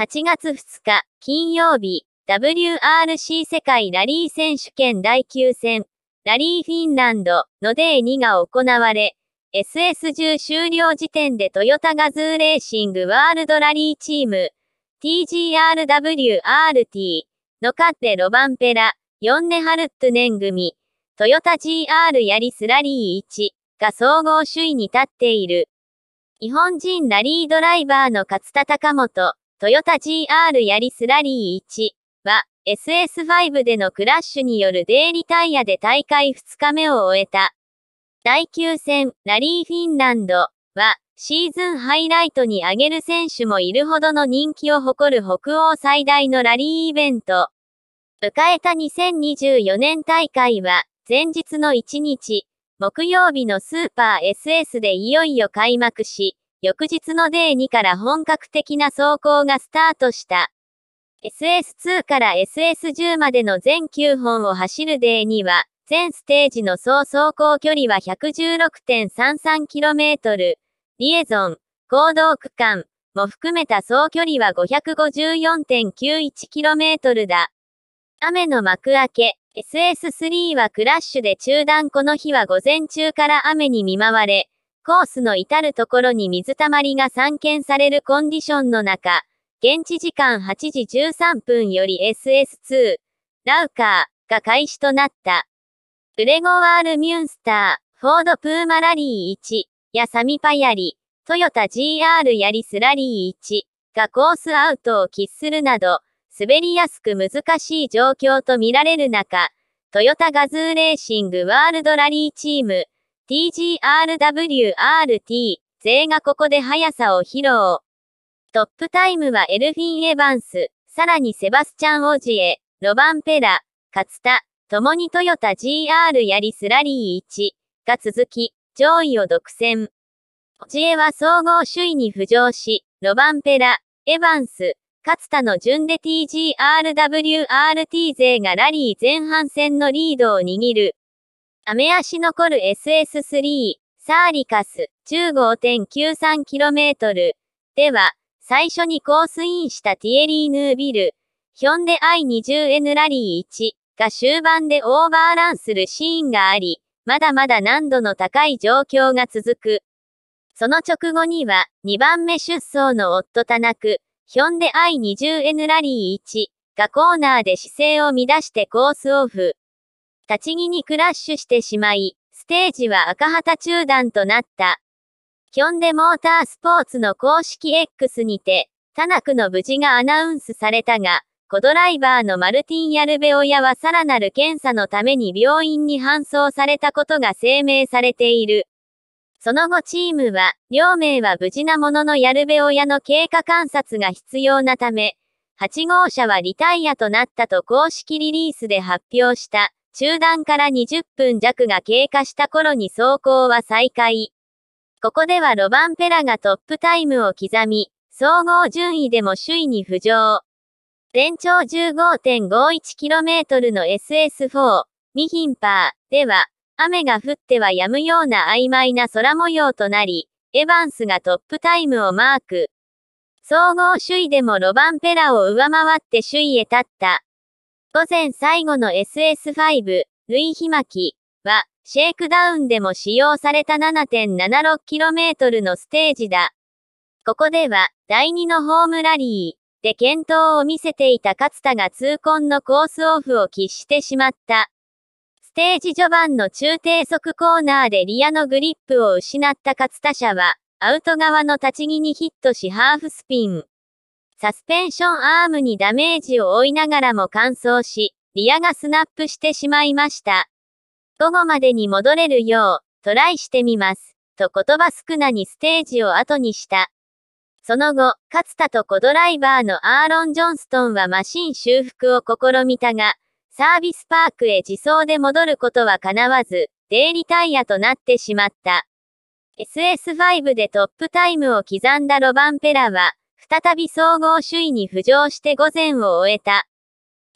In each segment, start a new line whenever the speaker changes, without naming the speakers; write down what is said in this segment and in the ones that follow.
8月2日、金曜日、WRC 世界ラリー選手権第9戦、ラリーフィンランドのデー2が行われ、SS10 終了時点でトヨタガズーレーシングワールドラリーチーム、TGRWRT の勝ってロバンペラ、ヨンネハルット年組、トヨタ GR ヤリスラリー1が総合首位に立っている。日本人ラリードライバーの勝田隆元、トヨタ GR ヤリスラリー1は SS5 でのクラッシュによるデイリタイヤで大会2日目を終えた。第9戦ラリーフィンランドはシーズンハイライトに挙げる選手もいるほどの人気を誇る北欧最大のラリーイベント。迎えた2024年大会は前日の1日、木曜日のスーパー SS でいよいよ開幕し、翌日のデー2から本格的な走行がスタートした。SS2 から SS10 までの全9本を走るデー2は、全ステージの総走行距離は 116.33km。リエゾン、行動区間も含めた総距離は 554.91km だ。雨の幕開け、SS3 はクラッシュで中断この日は午前中から雨に見舞われ、コースの至るところに水たまりが散見されるコンディションの中、現地時間8時13分より SS2、ラウカーが開始となった。グレゴワール・ミュンスター、フォード・プーマラリー1、やサミパヤリ、トヨタ GR ヤリスラリー1がコースアウトを喫するなど、滑りやすく難しい状況とみられる中、トヨタガズーレーシングワールドラリーチーム、TGRWRT 勢がここで速さを披露。トップタイムはエルフィン・エヴァンス、さらにセバスチャン・オジエ、ロバンペラ、カツタ、共にトヨタ GR やリスラリー1が続き、上位を独占。オジエは総合首位に浮上し、ロバンペラ、エヴァンス、カツタの順で TGRWRT 勢がラリー前半戦のリードを握る。アメ足残る SS3、サーリカス、15.93km では、最初にコースインしたティエリー・ヌービル、ヒョンデ i20N ラリー1が終盤でオーバーランするシーンがあり、まだまだ難度の高い状況が続く。その直後には、2番目出走の夫田中、ヒョンデ i20N ラリー1がコーナーで姿勢を乱してコースオフ。立ち木にクラッシュしてしまい、ステージは赤旗中断となった。ヒョンデモータースポーツの公式 X にて、タナクの無事がアナウンスされたが、コドライバーのマルティン・ヤルベオヤはさらなる検査のために病院に搬送されたことが声明されている。その後チームは、両名は無事なもののヤルベオヤの経過観察が必要なため、8号車はリタイアとなったと公式リリースで発表した。中断から20分弱が経過した頃に走行は再開。ここではロバンペラがトップタイムを刻み、総合順位でも首位に浮上。全長 15.51km の SS4、ミヒンパーでは、雨が降っては止むような曖昧な空模様となり、エヴァンスがトップタイムをマーク。総合首位でもロバンペラを上回って首位へ立った。午前最後の SS5、ルイヒマキは、シェイクダウンでも使用された 7.76km のステージだ。ここでは、第2のホームラリーで検討を見せていた勝田が痛恨のコースオフを喫してしまった。ステージ序盤の中低速コーナーでリアのグリップを失った勝田社は、アウト側の立ち木にヒットしハーフスピン。サスペンションアームにダメージを負いながらも乾燥し、リアがスナップしてしまいました。午後までに戻れるよう、トライしてみます。と言葉少なにステージを後にした。その後、勝田と小ドライバーのアーロン・ジョンストンはマシン修復を試みたが、サービスパークへ自走で戻ることは叶わず、デイリタイヤとなってしまった。SS5 でトップタイムを刻んだロバンペラは、再び総合首位に浮上して午前を終えた。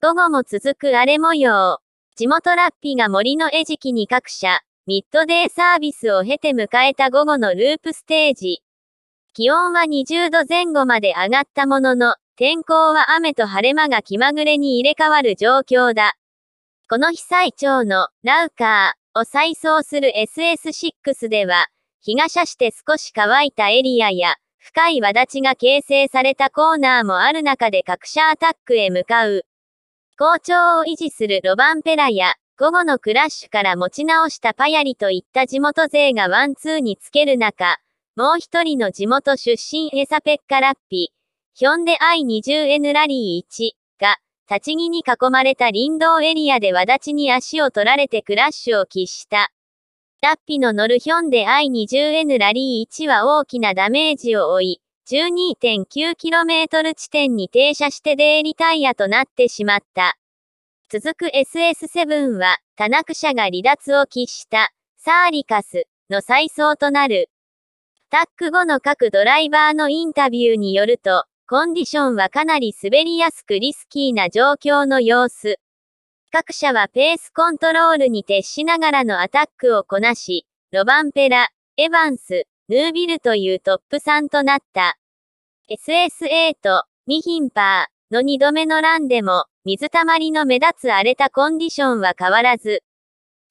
午後も続く荒れ模様。地元ラッピが森の餌食に各社、ミッドデーサービスを経て迎えた午後のループステージ。気温は20度前後まで上がったものの、天候は雨と晴れ間が気まぐれに入れ替わる状況だ。この被災町のラウカーを再送する SS6 では、日が射して少し乾いたエリアや、深い輪立ちが形成されたコーナーもある中で各社アタックへ向かう。好調を維持するロバンペラや、午後のクラッシュから持ち直したパヤリといった地元勢がワンツーにつける中、もう一人の地元出身エサペッカラッピ、ヒョンデ i20N ラリー1が、立ち木に囲まれた林道エリアで輪立ちに足を取られてクラッシュを喫した。ダッピのノルヒョンで I20N ラリー1は大きなダメージを負い、12.9km 地点に停車してデイリタイヤとなってしまった。続く SS7 は、田中社が離脱を喫した、サーリカスの再走となる。タック後の各ドライバーのインタビューによると、コンディションはかなり滑りやすくリスキーな状況の様子。各社はペースコントロールに徹しながらのアタックをこなし、ロバンペラ、エヴァンス、ヌービルというトップ3となった。SS8、ミヒンパーの2度目のランでも、水たまりの目立つ荒れたコンディションは変わらず。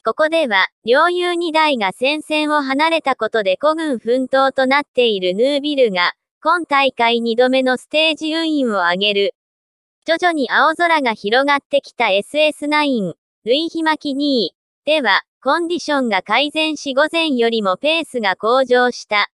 ここでは、両友2台が戦線を離れたことで孤軍奮闘となっているヌービルが、今大会2度目のステージ運輸を上げる。徐々に青空が広がってきた SS9、類ヒマキ2位。では、コンディションが改善し午前よりもペースが向上した。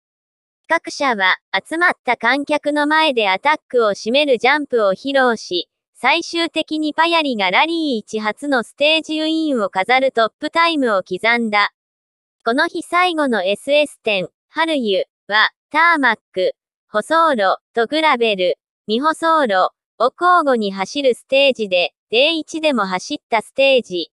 各社は、集まった観客の前でアタックを締めるジャンプを披露し、最終的にパヤリがラリー1発のステージウィーンを飾るトップタイムを刻んだ。この日最後の SS10、春湯は、ターマック、舗装路とグラベル、未舗装路、を交互に走るステージで、イ1でも走ったステージ。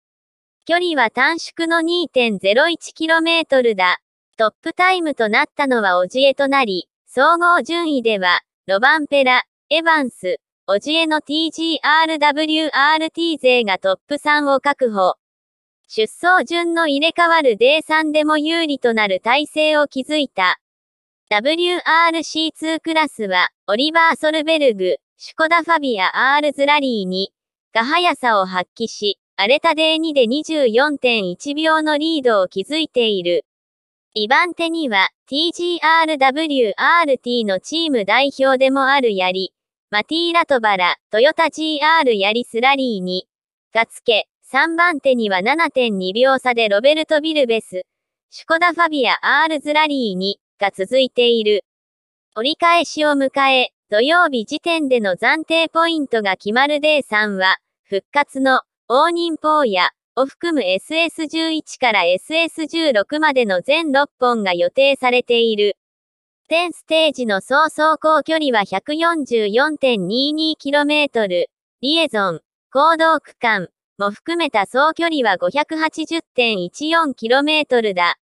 距離は短縮の 2.01km だ。トップタイムとなったのはオジエとなり、総合順位では、ロバンペラ、エヴァンス、オジエの TGRWRT 勢がトップ3を確保。出走順の入れ替わる D3 でも有利となる体制を築いた。WRC2 クラスは、オリバー・ソルベルグ、シュコダファビアアールズラリーにが速さを発揮し、荒れたデー2で24.1秒のリードを築いている。2番手には TGRWRT のチーム代表でもあるやり、マティーラトバラ、トヨタ GR ヤリスラリーに、がつけ、3番手には7.2秒差でロベルト・ビルベス、シュコダ・ファビア・アールズラリーに、が続いている。折り返しを迎え、土曜日時点での暫定ポイントが決まる D3 は、復活の、応仁坊や、を含む SS11 から SS16 までの全6本が予定されている。全ステージの総走行距離は 144.22km。リエゾン、行動区間も含めた総距離は 580.14km だ。